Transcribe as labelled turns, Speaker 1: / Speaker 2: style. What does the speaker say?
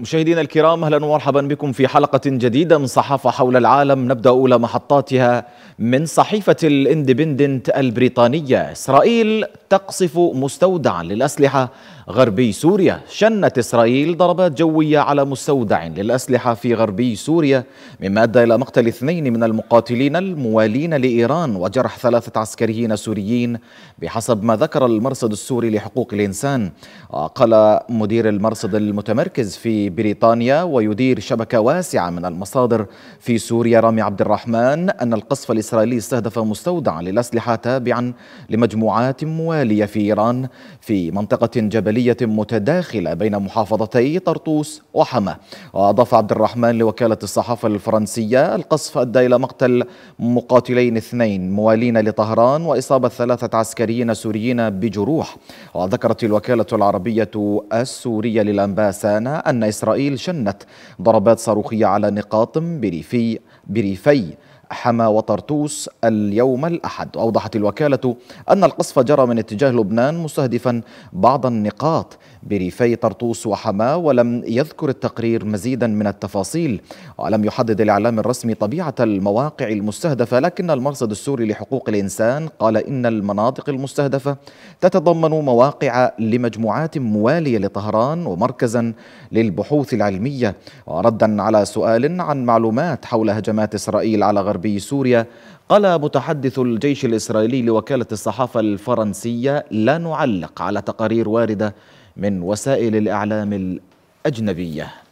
Speaker 1: مشاهدينا الكرام اهلا ومرحبا بكم في حلقه جديده من صحافه حول العالم نبدا اولى محطاتها من صحيفه الاندبندنت البريطانيه اسرائيل تقصف مستودعا للاسلحه غربي سوريا شنت اسرائيل ضربات جويه على مستودع للاسلحه في غربي سوريا مما ادى الى مقتل اثنين من المقاتلين الموالين لايران وجرح ثلاثه عسكريين سوريين بحسب ما ذكر المرصد السوري لحقوق الانسان وقال مدير المرصد المتمركز في بريطانيا ويدير شبكة واسعة من المصادر في سوريا رامي عبد الرحمن أن القصف الإسرائيلي استهدف مستودعا للأسلحة تابعا لمجموعات موالية في إيران في منطقة جبلية متداخلة بين محافظتي طرطوس وحما وأضاف عبد الرحمن لوكالة الصحافة الفرنسية القصف أدى إلى مقتل مقاتلين اثنين موالين لطهران وإصابة ثلاثة عسكريين سوريين بجروح وذكرت الوكالة العربية السورية للأنباء سانا أن إسرائيل شنت ضربات صاروخية على نقاط بريفي بريفي حما وطرطوس اليوم الأحد أوضحت الوكالة أن القصف جرى من اتجاه لبنان مستهدفا بعض النقاط بريفي طرطوس وحما ولم يذكر التقرير مزيدا من التفاصيل ولم يحدد الإعلام الرسمي طبيعة المواقع المستهدفة لكن المرصد السوري لحقوق الإنسان قال إن المناطق المستهدفة تتضمن مواقع لمجموعات موالية لطهران ومركزا للبحوث العلمية وردا على سؤال عن معلومات حول هجمات إسرائيل على غرب غربي سوريا قال متحدث الجيش الإسرائيلي لوكالة الصحافة الفرنسية لا نعلق على تقارير واردة من وسائل الإعلام الأجنبية